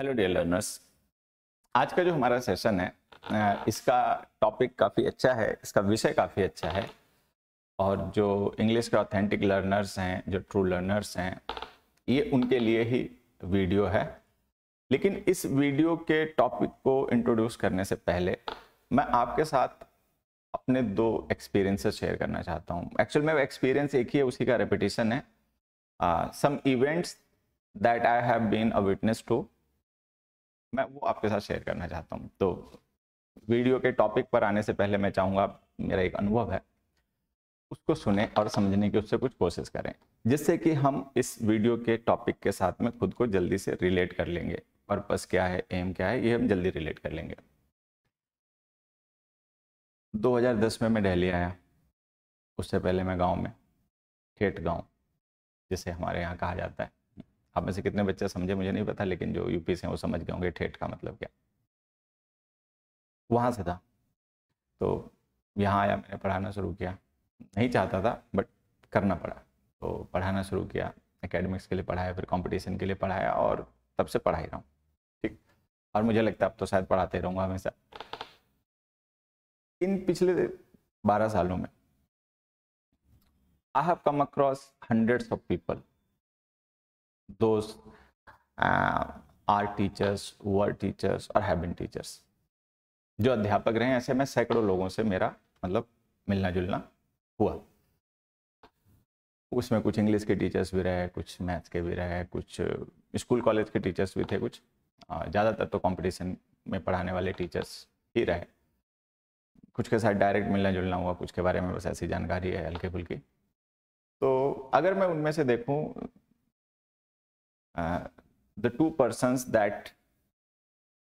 Hello dear learners आज का जो हमारा सेशन है इसका टॉपिक काफ़ी अच्छा है इसका विषय काफ़ी अच्छा है और जो इंग्लिश के ऑथेंटिक लर्नर्स हैं जो ट्रू लर्नर्स हैं ये उनके लिए ही वीडियो है लेकिन इस वीडियो के टॉपिक को इंट्रोड्यूस करने से पहले मैं आपके साथ अपने दो एक्सपीरियंसेस शेयर करना चाहता हूँ एक्चुअल में एक्सपीरियंस एक ही है उसी का रेपिटेशन है some events that I have been a witness to मैं वो आपके साथ शेयर करना चाहता हूँ तो वीडियो के टॉपिक पर आने से पहले मैं चाहूँगा मेरा एक अनुभव है उसको सुने और समझने की उससे कुछ कोशिश करें जिससे कि हम इस वीडियो के टॉपिक के साथ में खुद को जल्दी से रिलेट कर लेंगे पर्पस क्या है एम क्या है ये हम जल्दी रिलेट कर लेंगे 2010 में मैं दिल्ली आया उससे पहले मैं गांव में ठेठ गांव जिसे हमारे यहाँ कहा जाता है आप में से कितने बच्चे समझे मुझे नहीं पता लेकिन जो यूपी से वो समझ गए होंगे ठेठ का मतलब क्या वहाँ से था तो यहाँ आया मैंने पढ़ाना शुरू किया नहीं चाहता था बट करना पड़ा तो पढ़ाना शुरू किया एकेडमिक्स के लिए पढ़ाया फिर कंपटीशन के लिए पढ़ाया और तब से पढ़ा ही रहा हूँ ठीक और मुझे लगता है अब तो शायद पढ़ाते रहूँगा हमेशा इन पिछले बारह सालों में I have come across hundreds of people those uh, are teachers, were teachers or have been teachers. जो अध्यापक रहे ऐसे में सैकड़ों लोगों से मेरा मतलब मिलना जुलना हुआ उसमें कुछ इंग्लिश के टीचर्स भी रहे कुछ मैथ्स के भी रहे कुछ स्कूल uh, कॉलेज के टीचर्स भी थे कुछ uh, ज़्यादातर तो कंपटीशन में पढ़ाने वाले टीचर्स ही रहे कुछ के साथ डायरेक्ट मिलना जुलना हुआ कुछ के बारे में बस ऐसी जानकारी है हल्के फुल्की तो अगर मैं उनमें से देखूँ Uh, the two persons that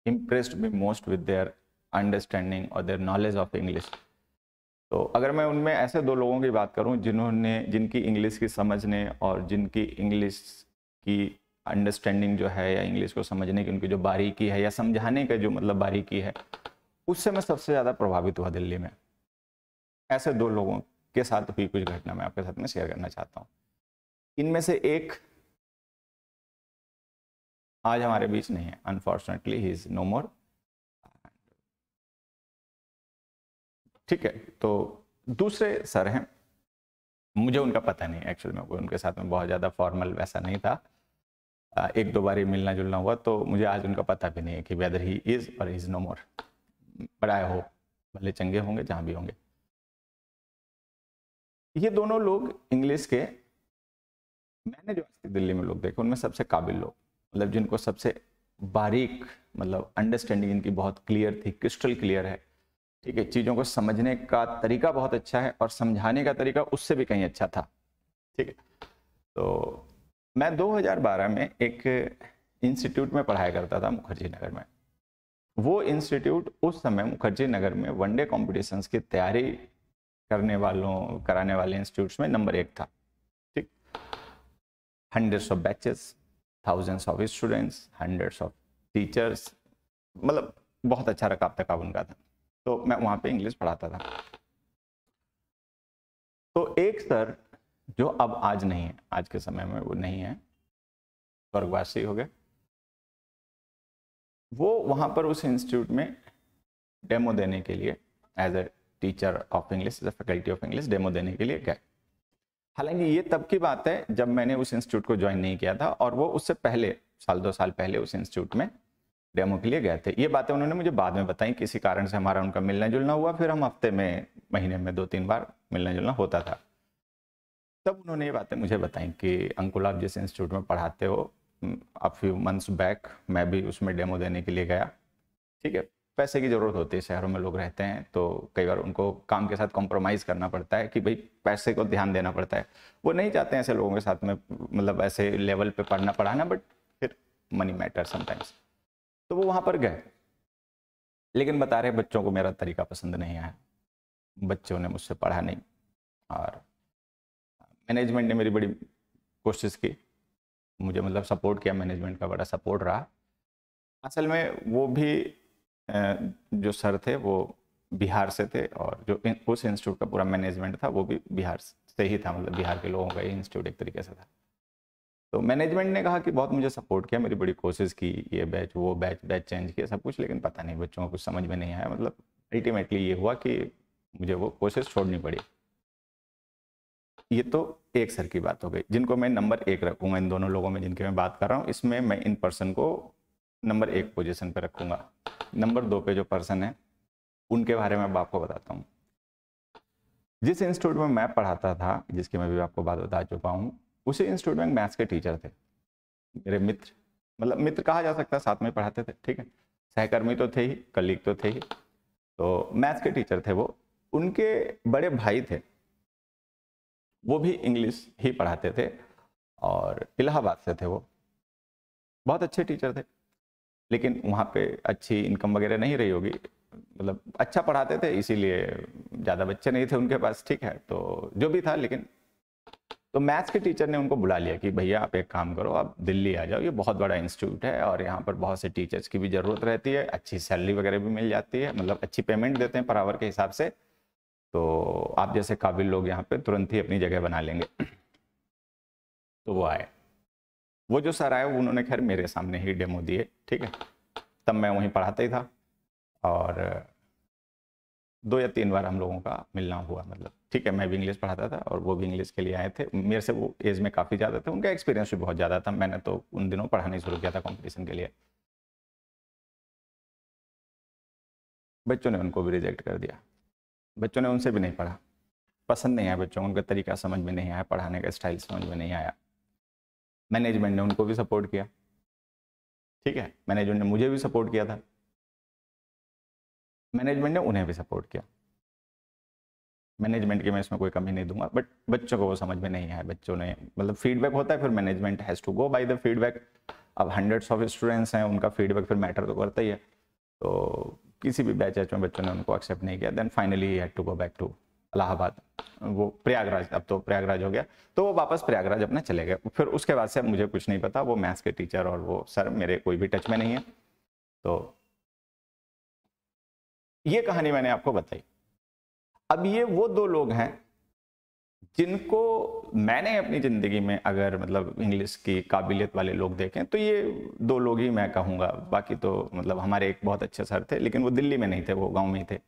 impressed me most with their understanding और देयर नॉलेज ऑफ इंग्लिश तो अगर मैं उनमें ऐसे दो लोगों की बात करूं जिन्होंने जिनकी इंग्लिश की समझने और जिनकी इंग्लिश की अंडरस्टैंडिंग जो है या इंग्लिश को समझने की उनकी जो बारीकी है या समझाने का जो मतलब बारीकी है उससे मैं सबसे ज़्यादा प्रभावित हुआ दिल्ली में ऐसे दो लोगों के साथ हुई कुछ घटना मैं आपके साथ में शेयर करना चाहता हूँ इनमें से एक आज हमारे बीच नहीं है unfortunately he is no more ठीक है तो दूसरे सर हैं मुझे उनका पता नहीं एक्चुअल में उनके साथ में बहुत ज़्यादा फॉर्मल वैसा नहीं था एक दो बारी मिलना जुलना हुआ तो मुझे आज उनका पता भी नहीं है कि whether he is or is no more but I hope भले चंगे होंगे जहाँ भी होंगे ये दोनों लोग इंग्लिश के मैंने जो दिल्ली में लोग देखे उनमें सबसे काबिल लोग मतलब जिनको सबसे बारीक मतलब अंडरस्टैंडिंग इनकी बहुत क्लियर थी क्रिस्टल क्लियर है ठीक है चीज़ों को समझने का तरीका बहुत अच्छा है और समझाने का तरीका उससे भी कहीं अच्छा था ठीक है तो मैं 2012 में एक इंस्टीट्यूट में पढ़ाया करता था मुखर्जी नगर में वो इंस्टीट्यूट उस समय मुखर्जी नगर में वनडे कॉम्पिटिशन्स की तैयारी करने वालों कराने वाले इंस्टीट्यूट्स में नंबर एक था ठीक hundreds of batches thousands of students hundreds of teachers मतलब बहुत अच्छा रकाब तकाब उनका था तो मैं वहाँ पे इंग्लिश पढ़ाता था तो एक सर जो अब आज नहीं है आज के समय में वो नहीं है स्वर्गवासी हो गए वो वहाँ पर उस इंस्टीट्यूट में डेमो देने के लिए as a teacher of English as a faculty of English demo देने के लिए गए हालांकि ये तब की बात है जब मैंने उस इंस्टीट्यूट को ज्वाइन नहीं किया था और वो उससे पहले साल दो साल पहले उस इंस्टीट्यूट में डेमो के लिए गए थे ये बातें उन्होंने मुझे बाद में बताई किसी कारण से हमारा उनका मिलना जुलना हुआ फिर हम हफ्ते में महीने में दो तीन बार मिलना जुलना होता था तब उन्होंने ये बातें मुझे बताई कि अंकुल आप जिस इंस्टीट्यूट में पढ़ाते हो अ फ्यू मंथ्स बैक मैं भी उसमें डेमो देने के लिए गया ठीक है पैसे की ज़रूरत होती है शहरों में लोग रहते हैं तो कई बार उनको काम के साथ कॉम्प्रोमाइज़ करना पड़ता है कि भाई पैसे को ध्यान देना पड़ता है वो नहीं चाहते हैं ऐसे लोगों के साथ में मतलब ऐसे लेवल पे पढ़ना पढ़ाना बट फिर मनी मैटर समटाइम्स तो वो वहाँ पर गए लेकिन बता रहे बच्चों को मेरा तरीका पसंद नहीं आया बच्चों ने मुझसे पढ़ा नहीं और मैनेजमेंट ने मेरी बड़ी कोशिश की मुझे मतलब सपोर्ट किया मैनेजमेंट का बड़ा सपोर्ट रहा असल में वो भी जो सर थे वो बिहार से थे और जो उस इंस्टीट्यूट का पूरा मैनेजमेंट था वो भी बिहार से ही था मतलब बिहार के लोगों का ही इंस्टीट्यूट एक तरीके से था तो मैनेजमेंट ने कहा कि बहुत मुझे सपोर्ट किया मेरी बड़ी कोशिश की ये बैच वो बैच बैच चेंज किया सब कुछ लेकिन पता नहीं बच्चों को कुछ समझ में नहीं आया मतलब अल्टीमेटली ये हुआ कि मुझे वो कोशिश छोड़नी पड़ी ये तो एक सर की बात हो गई जिनको मैं नंबर एक रखूंगा इन दोनों लोगों में जिनके मैं बात कर रहा हूँ इसमें मैं इन पर्सन को नंबर एक पोजीशन पे रखूँगा नंबर दो पे जो पर्सन है उनके बारे में अब आपको बताता हूँ जिस इंस्टीट्यूट में मैं पढ़ाता था जिसकी मैं भी आपको बात बता चुका हूँ उसी इंस्टीट्यूट में मैथ्स के टीचर थे मेरे मित्र मतलब मित्र कहा जा सकता है साथ में पढ़ाते थे ठीक है सहकर्मी तो थे ही कलीग तो थे ही तो मैथ्स के टीचर थे वो उनके बड़े भाई थे वो भी इंग्लिश ही पढ़ाते थे और इलाहाबाद से थे वो बहुत अच्छे टीचर थे लेकिन वहाँ पे अच्छी इनकम वगैरह नहीं रही होगी मतलब अच्छा पढ़ाते थे इसीलिए ज़्यादा बच्चे नहीं थे उनके पास ठीक है तो जो भी था लेकिन तो मैथ्स के टीचर ने उनको बुला लिया कि भैया आप एक काम करो आप दिल्ली आ जाओ ये बहुत बड़ा इंस्टीट्यूट है और यहाँ पर बहुत से टीचर्स की भी ज़रूरत रहती है अच्छी सैलरी वगैरह भी मिल जाती है मतलब अच्छी पेमेंट देते हैं पर आवर के हिसाब से तो आप जैसे काबिल लोग यहाँ पर तुरंत ही अपनी जगह बना लेंगे तो वो आए वो जो सर आए उन्होंने खैर मेरे सामने ही डेमो दिए ठीक है तब मैं वहीं पढ़ाता ही था और दो या तीन बार हम लोगों का मिलना हुआ मतलब ठीक है मैं भी इंग्लिश पढ़ाता था और वो भी इंग्लिश के लिए आए थे मेरे से वो एज में काफ़ी ज़्यादा थे उनका एक्सपीरियंस भी बहुत ज़्यादा था मैंने तो उन दिनों पढ़ाने शुरू किया था कॉम्पिटिशन के लिए बच्चों ने उनको भी रिजेक्ट कर दिया बच्चों ने उनसे भी नहीं पढ़ा पसंद नहीं आया बच्चों को उनका तरीका समझ में नहीं आया पढ़ाने का स्टाइल समझ में नहीं आया मैनेजमेंट ने उनको भी सपोर्ट किया ठीक है मैनेजमेंट ने मुझे भी सपोर्ट किया था मैनेजमेंट ने उन्हें भी सपोर्ट किया मैनेजमेंट के मैं इसमें कोई कमी नहीं दूंगा बट बच्चों को वो समझ में नहीं आया बच्चों ने मतलब फीडबैक होता है फिर management has to go by the feedback अब हंड्रेड्स ऑफ स्टूडेंट्स हैं उनका फीडबैक फिर मैटर तो करता ही है तो किसी भी बैच में बच्चों ने उनको एक्सेप्ट नहीं किया then finally had to go back to Allahabad वो प्रयागराज अब तो प्रयागराज हो गया तो वो वापस प्रयागराज अपने चले गए फिर उसके बाद से मुझे कुछ नहीं पता वो मैथ्स के टीचर और वो सर मेरे कोई भी टच में नहीं है तो ये कहानी मैंने आपको बताई अब ये वो दो लोग हैं जिनको मैंने अपनी ज़िंदगी में अगर मतलब इंग्लिश की काबिलियत वाले लोग देखें तो ये दो लोग ही मैं कहूँगा बाकी तो मतलब हमारे एक बहुत अच्छे सर थे लेकिन वो दिल्ली में नहीं थे वो गांव में ही थे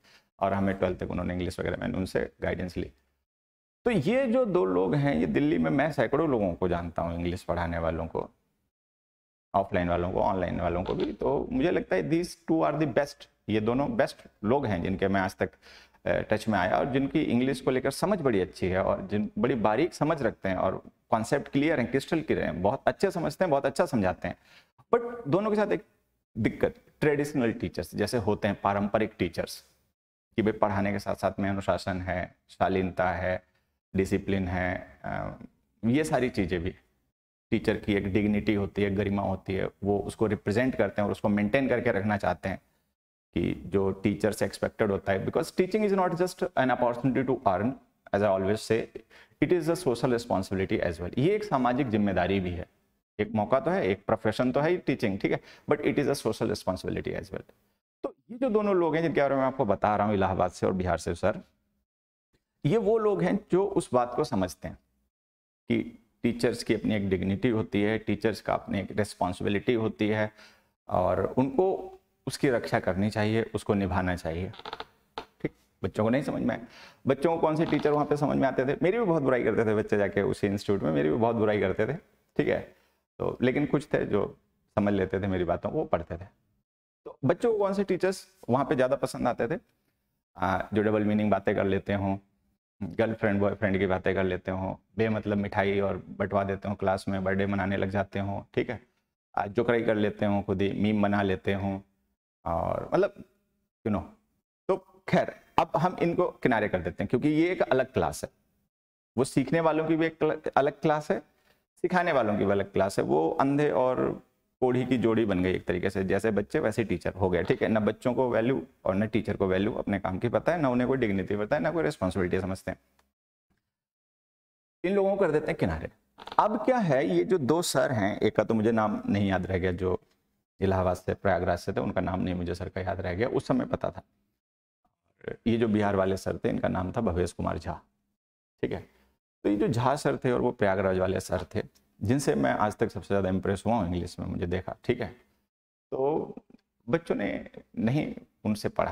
और हमें ट्वेल्थ तक उन्होंने इंग्लिश वगैरह मैंने उनसे गाइडेंस ली तो ये जो दो लोग हैं ये दिल्ली में मैं सैकड़ों लोगों को जानता हूँ इंग्लिश पढ़ाने वालों को ऑफलाइन वालों को ऑनलाइन वालों को भी तो मुझे लगता है these two are the best ये दोनों बेस्ट लोग हैं जिनके मैं आज तक टच में आया और जिनकी इंग्लिश को लेकर समझ बड़ी अच्छी है और जिन बड़ी बारीक समझ रखते हैं और कॉन्सेप्ट क्लियर हैं क्रिस्टल क्लियर हैं बहुत अच्छे समझते हैं बहुत अच्छा समझाते हैं बट दोनों के साथ एक दिक्कत ट्रेडिशनल टीचर्स जैसे होते हैं पारंपरिक टीचर्स कि भाई पढ़ाने के साथ साथ में अनुशासन है शालीनता है डिसिप्लिन है ये सारी चीज़ें भी टीचर की एक डिग्निटी होती है गरिमा होती है वो उसको रिप्रेजेंट करते हैं और उसको मेंटेन करके रखना चाहते हैं कि जो टीचर से एक्सपेक्टेड होता है because teaching is not just an opportunity to earn as I always say it is a social responsibility as well ये एक सामाजिक जिम्मेदारी भी है एक मौका तो है एक प्रोफेशन तो है टीचिंग ठीक है but it is a social responsibility as well ये जो दोनों लोग हैं जिनके बारे में आपको बता रहा हूँ इलाहाबाद से और बिहार से सर ये वो लोग हैं जो उस बात को समझते हैं कि टीचर्स की अपनी एक डिग्निटी होती है टीचर्स का अपनी एक रिस्पॉन्सिबिलिटी होती है और उनको उसकी रक्षा करनी चाहिए उसको निभाना चाहिए ठीक बच्चों को नहीं समझ में आए बच्चों को कौन से टीचर वहाँ पे समझ में आते थे मेरी भी बहुत बुराई करते थे बच्चे जाके उसी इंस्टीट्यूट में मेरी भी बहुत बुराई करते थे ठीक है तो लेकिन कुछ थे जो समझ लेते थे मेरी बातों को वो पढ़ते थे तो बच्चों को कौन से टीचर्स वहाँ पे ज़्यादा पसंद आते थे आ, जो डबल मीनिंग बातें कर लेते हों गर्लफ्रेंड बॉयफ्रेंड की बातें कर लेते हों बे मतलब मिठाई और बंटवा देते हों क्लास में बर्थडे मनाने लग जाते हों ठीक है आज जोकराई कर लेते हों खुद ही मीम बना लेते हों और मतलब यू नो तो खैर अब हम इनको किनारे कर देते हैं क्योंकि ये एक अलग क्लास है वो सीखने वालों की भी एक अलग क्लास है सिखाने वालों की भी अलग क्लास है वो अंधे और कोढ़ी की जोड़ी बन गई एक तरीके से जैसे बच्चे वैसे टीचर हो गया ठीक है ना बच्चों को वैल्यू और ना टीचर को वैल्यू अपने काम की पता है ना उन्हें कोई डिग्निटी पता है ना कोई रिस्पॉन्सिबिलिटी समझते हैं इन लोगों को कर देते हैं किनारे अब क्या है ये जो दो सर हैं एक का तो मुझे नाम नहीं याद रह गया जो इलाहाबाद से प्रयागराज से थे उनका नाम नहीं मुझे सर का याद रह गया उस समय पता था ये जो बिहार वाले सर थे इनका नाम था भवेश कुमार झा ठीक है तो ये जो झा सर थे और वो प्रयागराज वाले सर थे जिनसे मैं आज तक सबसे ज़्यादा इम्प्रेस हुआ हूँ इंग्लिश में मुझे देखा ठीक है तो बच्चों ने नहीं उनसे पढ़ा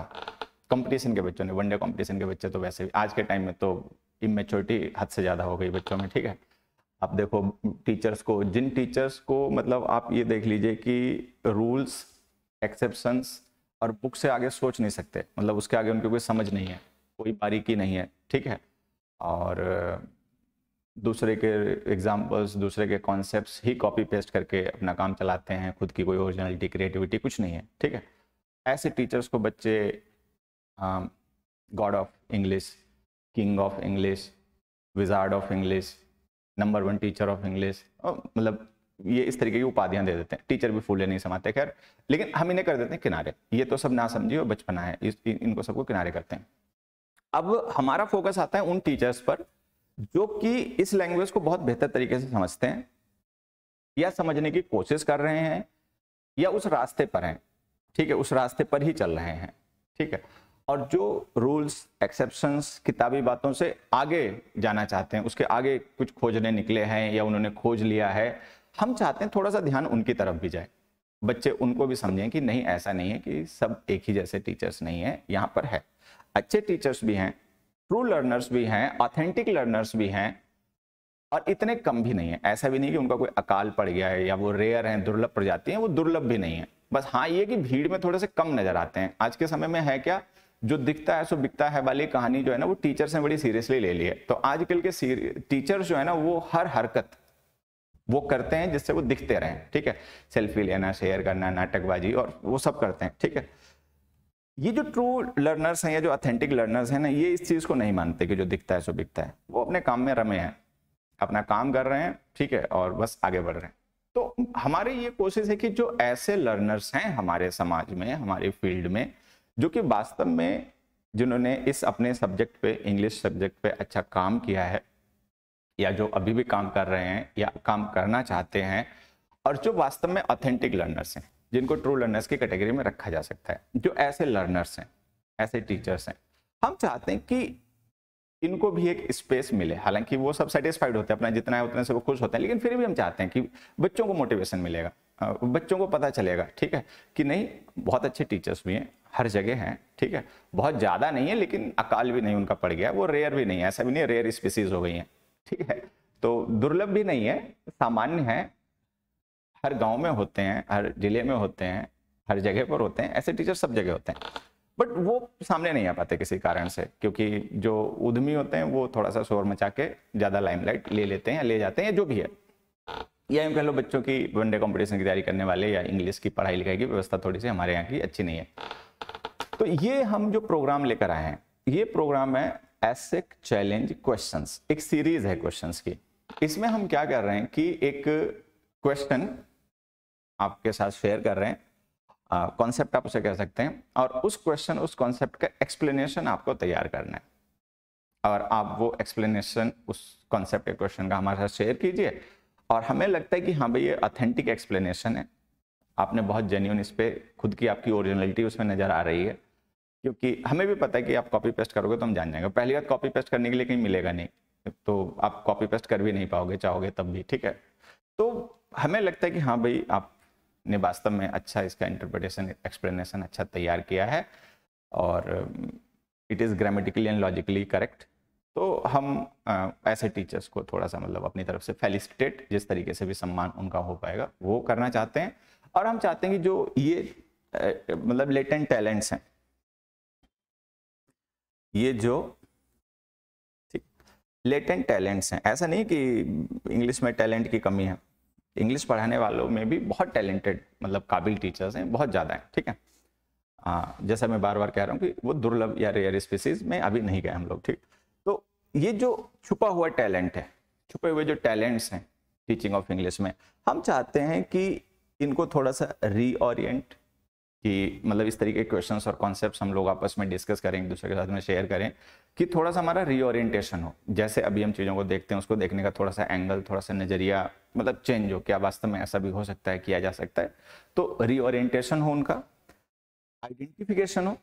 कंपटीशन के बच्चों ने वनडे कंपटीशन के बच्चे तो वैसे भी आज के टाइम में तो इमेच्योरिटी हद से ज़्यादा हो गई बच्चों में ठीक है आप देखो टीचर्स को जिन टीचर्स को मतलब आप ये देख लीजिए कि रूल्स एक्सेप्शंस और बुक से आगे सोच नहीं सकते मतलब उसके आगे उनकी कोई समझ नहीं है कोई बारीकी नहीं है ठीक है और दूसरे के एग्जाम्पल्स दूसरे के कॉन्सेप्ट ही कॉपी पेस्ट करके अपना काम चलाते हैं खुद की कोई ओरिजिनलिटी क्रिएटिविटी कुछ नहीं है ठीक है ऐसे टीचर्स को बच्चे god of English king of English wizard of English number one teacher of English मतलब ये इस तरीके की उपाधियां दे देते हैं टीचर भी फूले नहीं समाते खैर लेकिन हम इन्हें कर देते हैं किनारे ये तो सब ना समझिए बचपना है इस, इनको सबको किनारे करते हैं अब हमारा फोकस आता है उन टीचर्स पर जो कि इस लैंग्वेज को बहुत बेहतर तरीके से समझते हैं या समझने की कोशिश कर रहे हैं या उस रास्ते पर हैं ठीक है उस रास्ते पर ही चल रहे हैं ठीक है और जो रूल्स एक्सेप्शंस किताबी बातों से आगे जाना चाहते हैं उसके आगे कुछ खोजने निकले हैं या उन्होंने खोज लिया है हम चाहते हैं थोड़ा सा ध्यान उनकी तरफ भी जाए बच्चे उनको भी समझें कि नहीं ऐसा नहीं है कि सब एक ही जैसे टीचर्स नहीं है यहाँ पर है अच्छे टीचर्स भी हैं ट्रू लर्नर्स भी हैं ऑथेंटिक लर्नर्स भी हैं और इतने कम भी नहीं है ऐसा भी नहीं कि उनका कोई अकाल पड़ गया है या वो रेयर हैं दुर्लभ प्रजाति हैं वो दुर्लभ भी नहीं है बस हाँ ये कि भीड़ में थोड़े से कम नजर आते हैं आज के समय में है क्या जो दिखता है सो बिकता है वाली कहानी जो है ना वो टीचर्स ने बड़ी सीरियसली ले ली है तो आजकल के टीचर्स जो है ना वो हर हरकत वो करते हैं जिससे वो दिखते रहें ठीक है सेल्फी लेना शेयर करना नाटकबाजी और वो सब करते हैं ठीक है ये जो ट्रू लर्नर्स हैं या जो ऑथेंटिक लर्नर्स हैं ना ये इस चीज़ को नहीं मानते कि जो दिखता है सो बिकता है वो अपने काम में रमे हैं अपना काम कर रहे हैं ठीक है और बस आगे बढ़ रहे हैं तो हमारी ये कोशिश है कि जो ऐसे लर्नर्स हैं हमारे समाज में हमारे फील्ड में जो कि वास्तव में जिन्होंने इस अपने सब्जेक्ट पे इंग्लिश सब्जेक्ट पे अच्छा काम किया है या जो अभी भी काम कर रहे हैं या काम करना चाहते हैं और जो वास्तव में ऑथेंटिक लर्नर्स हैं जिनको ट्रू लर्नर्स की कैटेगरी में रखा जा सकता है जो ऐसे लर्नर्स हैं ऐसे टीचर्स हैं हम चाहते हैं कि इनको भी एक स्पेस मिले हालांकि वो सब सेटिस्फाइड होते हैं अपना जितना है उतने से वो खुश होते हैं लेकिन फिर भी हम चाहते हैं कि बच्चों को मोटिवेशन मिलेगा बच्चों को पता चलेगा ठीक है कि नहीं बहुत अच्छे टीचर्स भी हैं हर जगह हैं ठीक है बहुत ज़्यादा नहीं है लेकिन अकाल भी नहीं उनका पड़ गया वो रेयर भी नहीं है ऐसा भी नहीं रेयर स्पीसीज हो गई हैं ठीक है तो दुर्लभ भी नहीं है सामान्य है हर गांव में होते हैं हर जिले में होते हैं हर जगह पर होते हैं ऐसे टीचर सब जगह होते हैं बट वो सामने नहीं आ पाते किसी कारण से क्योंकि जो उद्यमी होते हैं वो थोड़ा सा शोर मचा के ज़्यादा लाइमलाइट ले लेते हैं ले जाते हैं जो भी है या यूँ कह लो बच्चों की वनडे कॉम्पिटिशन की तैयारी करने वाले या इंग्लिश की पढ़ाई लिखाई की व्यवस्था थोड़ी सी हमारे यहाँ की अच्छी नहीं है तो ये हम जो प्रोग्राम लेकर आए हैं ये प्रोग्राम है एसिक चैलेंज क्वेश्चंस एक सीरीज है क्वेश्चंस की इसमें हम क्या कर रहे हैं कि एक क्वेश्चन आपके साथ शेयर कर रहे हैं कॉन्सेप्ट आप उसे कह सकते हैं और उस क्वेश्चन उस कॉन्सेप्ट का एक्सप्लेनेशन आपको तैयार करना है और आप वो एक्सप्लेनेशन उस कॉन्सेप्ट के क्वेश्चन का हमारे साथ शेयर कीजिए और हमें लगता है कि हाँ भाई ये ऑथेंटिक एक्सप्लेनेशन है आपने बहुत जेन्यून इस पर खुद की आपकी ओरिजिनलिटी उसमें नज़र आ रही है क्योंकि हमें भी पता है कि आप कॉपी पेस्ट करोगे तो हम जान जाएंगे पहली बार कॉपी पेस्ट करने के लिए कहीं मिलेगा नहीं तो आप कॉपी पेस्ट कर भी नहीं पाओगे चाहोगे तब भी ठीक है तो हमें लगता है कि हाँ भाई आप ने वास्तव में अच्छा इसका इंटरप्रिटेशन एक्सप्लेनेशन अच्छा तैयार किया है और it is grammatically and logically correct तो हम uh, ऐसे टीचर्स को थोड़ा सा मतलब अपनी तरफ से फेलिसिटेट जिस तरीके से भी सम्मान उनका हो पाएगा वो करना चाहते हैं और हम चाहते हैं कि जो ये uh, मतलब लेटेंट टैलेंट्स हैं ये जो ठीक लेटेंट टैलेंट्स हैं ऐसा नहीं कि इंग्लिश में टैलेंट की कमी है इंग्लिश पढ़ाने वालों में भी बहुत टैलेंटेड मतलब काबिल टीचर्स हैं बहुत ज़्यादा हैं ठीक है आ, जैसा मैं बार बार कह रहा हूँ कि वो दुर्लभ या रेयर स्पीसीज में अभी नहीं गए हम लोग ठीक तो ये जो छुपा हुआ टैलेंट है छुपे हुए जो टैलेंट्स हैं टीचिंग ऑफ इंग्लिश में हम चाहते हैं कि इनको थोड़ा सा रीओरिएंट कि मतलब इस तरीके के क्वेश्चंस और कॉन्सेप्ट हम लोग आपस में डिस्कस करें एक दूसरे के साथ में शेयर करें कि थोड़ा सा हमारा रीओरिएंटेशन हो जैसे अभी हम चीज़ों को देखते हैं उसको देखने का थोड़ा सा एंगल थोड़ा सा नज़रिया मतलब चेंज हो क्या वास्तव में ऐसा भी हो सकता है किया जा सकता है तो रीओरिएंटेशन हो उनका आइडेंटिफिकेशन हो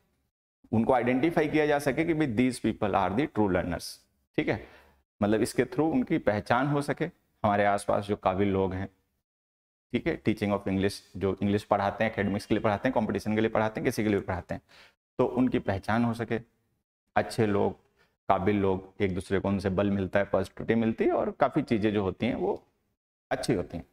उनको आइडेंटिफाई किया जा सके कि भाई these people are the true learners ठीक है मतलब इसके थ्रू उनकी पहचान हो सके हमारे आसपास जो काबिल लोग हैं ठीक है टीचिंग ऑफ इंग्लिश जो इंग्लिश पढ़ाते हैं एकेडमिक्स के लिए पढ़ाते हैं कॉम्पिटिशन के लिए पढ़ाते हैं किसी के लिए भी पढ़ाते हैं तो उनकी पहचान हो सके अच्छे लोग काबिल लोग एक दूसरे को उनसे बल मिलता है पॉजिटिविटी मिलती है और काफ़ी चीज़ें जो होती हैं वो अच्छी होती हैं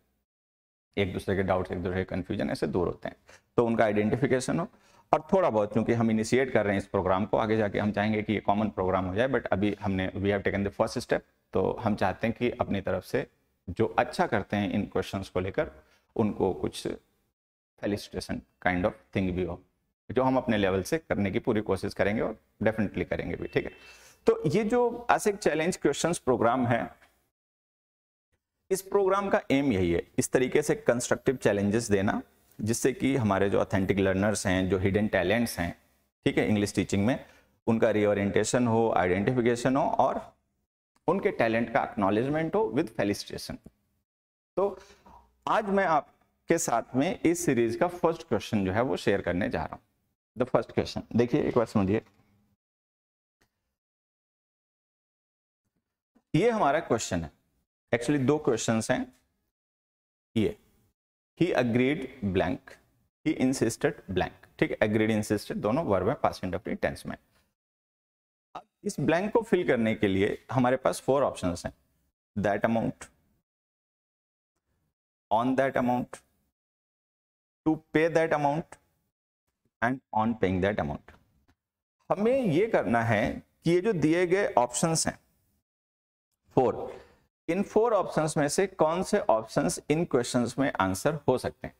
एक दूसरे के डाउट्स एक दूसरे के कन्फ्यूजन ऐसे दूर होते हैं तो उनका आइडेंटिफिकेशन हो और थोड़ा बहुत चूंकि हम इनिशिएट कर रहे हैं इस प्रोग्राम को आगे जाके हम चाहेंगे कि ये कॉमन प्रोग्राम हो जाए बट अभी हमने we have taken the first step तो हम चाहते हैं कि अपनी तरफ से जो अच्छा करते हैं इन क्वेश्चंस को लेकर उनको कुछ फेलिस्ट्रेशन काइंड ऑफ थिंग भी हो जो हम अपने लेवल से करने की पूरी कोशिश करेंगे और डेफिनेटली करेंगे भी ठीक है तो ये जो आसिक चैलेंज क्वेश्चंस प्रोग्राम है इस प्रोग्राम का एम यही है इस तरीके से कंस्ट्रक्टिव चैलेंजेस देना जिससे कि हमारे जो ऑथेंटिक लर्नर्स हैं जो हिडन टैलेंट्स हैं ठीक है इंग्लिश टीचिंग में उनका रीओरिएंटेशन हो आइडेंटिफिकेशन हो और उनके टैलेंट का एक्नॉलेजमेंट हो विद फेलिस्ट्रेशन तो आज मैं आपके साथ में इस सीरीज का फर्स्ट क्वेश्चन जो है वो शेयर करने जा रहा हूं द फर्स्ट क्वेश्चन देखिए एक बार समझिए ये हमारा क्वेश्चन है एक्चुअली दो क्वेश्चंस हैं ये he agreed blank he insisted blank ठीक है अग्रीड इंसिस्टेड दोनों वर्ब है पास इंडक्टिव टेंस में अब इस ब्लैंक को फिल करने के लिए हमारे पास फोर ऑप्शंस हैं that amount on that amount, to pay that amount and on paying that amount. हमें ये करना है कि ये जो दिए गए ऑप्शन हैं फोर इन फोर ऑप्शंस में से कौन से ऑप्शंस इन क्वेश्चंस में आंसर हो सकते हैं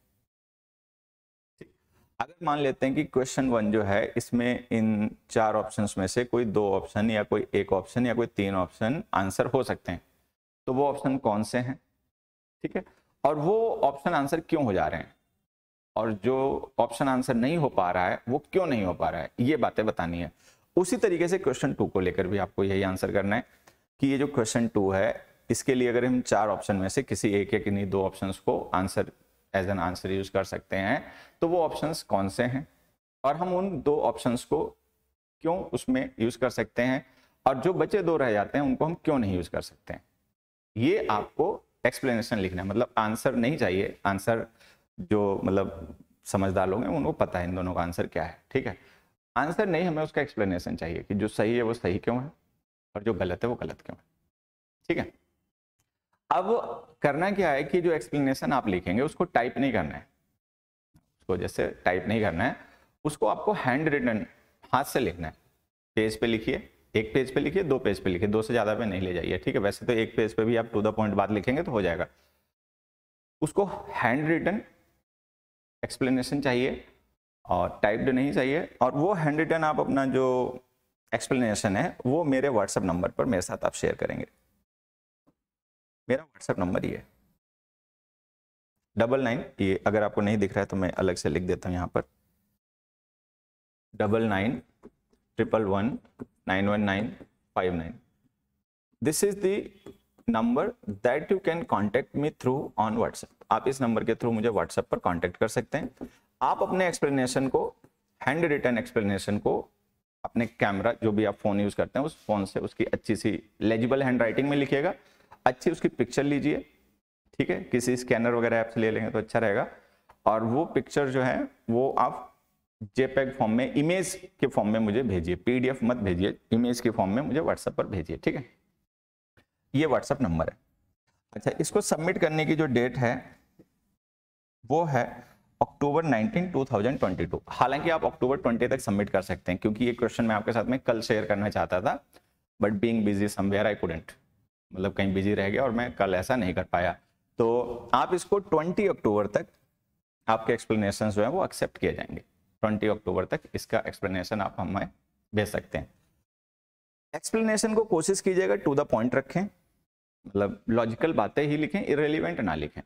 अगर मान लेते हैं कि क्वेश्चन वन जो है इसमें इन चार ऑप्शंस में से कोई दो ऑप्शन या कोई एक ऑप्शन या कोई तीन ऑप्शन आंसर हो सकते हैं तो वो ऑप्शन कौन से हैं ठीक है और वो ऑप्शन आंसर क्यों हो जा रहे हैं और जो ऑप्शन आंसर नहीं हो पा रहा है वो क्यों नहीं हो पा रहा है ये बातें बतानी है उसी तरीके से क्वेश्चन टू को लेकर भी आपको यही आंसर करना है कि ये जो क्वेश्चन टू है इसके लिए अगर हम चार ऑप्शन में से किसी एक या किन्हीं दो ऑप्शंस को answer as an answer use कर सकते हैं तो वो ऑप्शंस कौन से हैं और हम उन दो ऑप्शंस को क्यों उसमें यूज कर सकते हैं और जो बचे दो रह जाते हैं उनको हम क्यों नहीं यूज कर सकते हैं ये आपको एक्सप्लेनेशन लिखना है मतलब आंसर नहीं चाहिए आंसर जो मतलब समझदार लोग हैं उनको पता है इन दोनों का आंसर क्या है ठीक है आंसर नहीं हमें उसका एक्सप्लेनेशन चाहिए कि जो सही है वो सही क्यों है और जो गलत है वो गलत क्यों है ठीक है अब करना क्या है कि जो एक्सप्लेनेशन आप लिखेंगे उसको टाइप नहीं करना है उसको जैसे टाइप नहीं करना है उसको आपको हैंड रिटन हाथ से लिखना है पेज पे लिखिए एक पेज पे लिखिए दो पेज पे लिखिए दो से ज़्यादा पे नहीं ले जाइए ठीक है वैसे तो एक पेज पे भी आप टू द पॉइंट बात लिखेंगे तो हो जाएगा उसको हैंड रिटन एक्सप्लेनेशन चाहिए और टाइप्ड नहीं चाहिए और वो हैंड रिटन आप अपना जो एक्सप्लेनेशन है वो मेरे व्हाट्सएप नंबर पर मेरे साथ आप शेयर करेंगे मेरा व्हाट्सएप नंबर ये डबल नाइन ये अगर आपको नहीं दिख रहा है तो मैं अलग से लिख देता हूँ यहाँ पर double nine triple one 9159 This is the number that you can contact me through on WhatsApp आप इस नंबर के थ्रू मुझे व्हाट्सएप पर contact कर सकते हैं आप अपने explanation को हैंड रिटर्न explanation को अपने कैमरा जो भी आप फ़ोन यूज़ करते हैं उस फ़ोन से उसकी अच्छी सी लेजिबल हैंड राइटिंग में लिखिएगा अच्छी उसकी पिक्चर लीजिए ठीक है किसी स्कैनर वगैरह ऐप से ले लेंगे तो अच्छा रहेगा और वो पिक्चर जो है वो आप जेपेग फॉर्म में इमेज के फॉर्म में मुझे भेजिए पीडीएफ मत भेजिए इमेज के फॉर्म में मुझे व्हाट्सएप पर भेजिए ठीक है ये व्हाट्सएप नंबर है अच्छा इसको सबमिट करने की जो डेट है वो है अक्टूबर 19, 2022 हालांकि आप अक्टूबर 20 तक सबमिट कर सकते हैं क्योंकि ये क्वेश्चन मैं आपके साथ में कल शेयर करना चाहता था but being busy somewhere I couldn't मतलब कहीं बिजी रह गया और मैं कल ऐसा नहीं कर पाया तो आप इसको 20 अक्टूबर तक आपके एक्सप्लेनेशन जो है वो एक्सेप्ट किए जाएंगे ट्वेंटी अक्टूबर तक इसका एक्सप्लेनेशन आप हमें भेज सकते हैं एक्सप्लेनेशन को कोशिश कीजिएगा टू द पॉइंट रखें मतलब लॉजिकल बातें ही लिखें इरेलीवेंट ना लिखें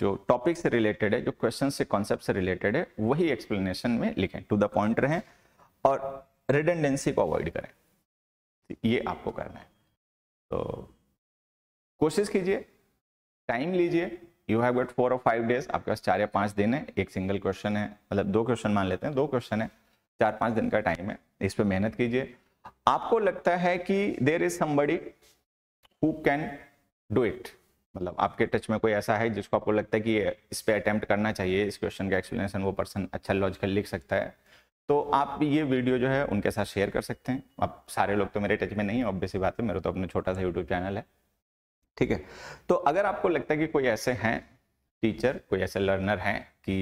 जो टॉपिक से रिलेटेड है जो क्वेश्चन से कॉन्सेप्ट से रिलेटेड है वही एक्सप्लेनेशन में लिखें टू द पॉइंट रहें और रिडेंडेंसी को अवॉइड करें ये आपको करना है तो कोशिश कीजिए टाइम लीजिए you have got four or five days आपके पास चार या पाँच दिन है एक सिंगल क्वेश्चन है मतलब दो क्वेश्चन मान लेते हैं दो क्वेश्चन है चार पाँच दिन का टाइम है इस पर मेहनत कीजिए आपको लगता है कि there is somebody who can do it मतलब आपके टच में कोई ऐसा है जिसको आपको लगता है कि इस पर अटैम्प्ट करना चाहिए इस क्वेश्चन का एक्सप्लेनेशन वो पर्सन अच्छा लॉजिकल लिख सकता है तो आप ये वीडियो जो है उनके साथ शेयर कर सकते हैं आप सारे लोग तो मेरे टच में नहीं है ऑब्वियसली बात है मेरा तो अपना छोटा सा यूट्यूब चैनल है ठीक है तो अगर आपको लगता है कि कोई ऐसे हैं टीचर कोई ऐसे लर्नर हैं कि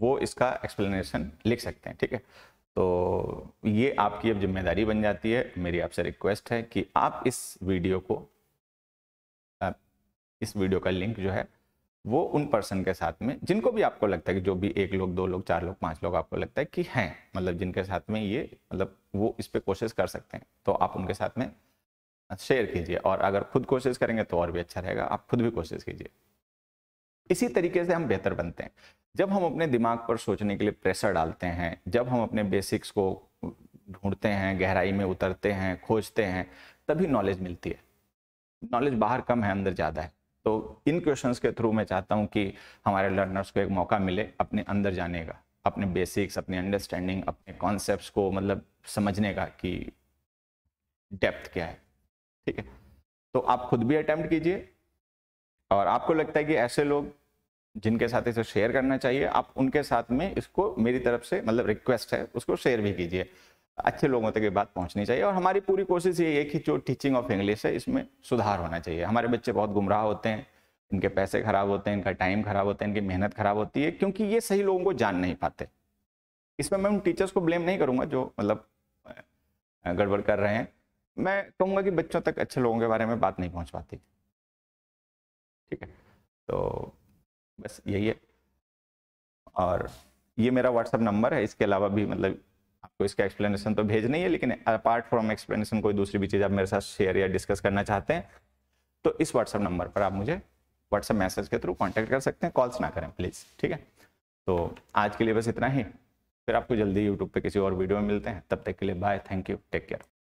वो इसका एक्सप्लेनेशन लिख सकते हैं ठीक है तो ये आपकी अब जिम्मेदारी बन जाती है मेरी आपसे रिक्वेस्ट है कि आप इस वीडियो को आप इस वीडियो का लिंक जो है वो उन पर्सन के साथ में जिनको भी आपको लगता है कि जो भी एक लोग दो लोग चार लोग पांच लोग आपको लगता है कि हैं मतलब जिनके साथ में ये मतलब वो इस पर कोशिश कर सकते हैं तो आप उनके साथ में शेयर कीजिए और अगर खुद कोशिश करेंगे तो और भी अच्छा रहेगा आप खुद भी कोशिश कीजिए इसी तरीके से हम बेहतर बनते हैं जब हम अपने दिमाग पर सोचने के लिए प्रेशर डालते हैं जब हम अपने बेसिक्स को ढूंढते हैं गहराई में उतरते हैं खोजते हैं तभी नॉलेज मिलती है नॉलेज बाहर कम है अंदर ज़्यादा है तो इन क्वेश्चंस के थ्रू मैं चाहता हूं कि हमारे लर्नर्स को एक मौका मिले अपने अंदर जाने का अपने बेसिक्स अपने अंडरस्टैंडिंग अपने कॉन्सेप्ट को मतलब समझने का कि डेप्थ क्या है ठीक है तो आप खुद भी अटैम्प्ट कीजिए और आपको लगता है कि ऐसे लोग जिनके साथ इसे शेयर करना चाहिए आप उनके साथ में इसको मेरी तरफ से मतलब रिक्वेस्ट है उसको शेयर भी कीजिए अच्छे लोगों तक ये बात पहुंचनी चाहिए और हमारी पूरी कोशिश ये है कि जो टीचिंग ऑफ इंग्लिश है इसमें सुधार होना चाहिए हमारे बच्चे बहुत गुमराह होते हैं इनके पैसे खराब होते हैं इनका टाइम खराब होता है इनकी मेहनत खराब होती है क्योंकि ये सही लोगों को जान नहीं पाते इसमें मैं उन टीचर्स को ब्लेम नहीं करूँगा जो मतलब गड़बड़ कर रहे हैं मैं कहूँगा कि बच्चों तक अच्छे लोगों के बारे में बात नहीं पहुँच पाती ठीक है तो बस यही है और ये मेरा व्हाट्सअप नंबर है इसके अलावा भी मतलब आपको इसका एक्सप्लेनेशन तो भेजना ही है लेकिन अपार्ट फ्रॉम एक्सप्लेनेशन कोई दूसरी भी चीज़ आप मेरे साथ शेयर या डिस्कस करना चाहते हैं तो इस व्हाट्सअप नंबर पर आप मुझे व्हाट्सअप मैसेज के थ्रू कॉन्टैक्ट कर सकते हैं कॉल्स ना करें प्लीज़ ठीक है तो आज के लिए बस इतना ही फिर आपको जल्दी यूट्यूब पर किसी और वीडियो में मिलते हैं तब तक के लिए bye thank you take care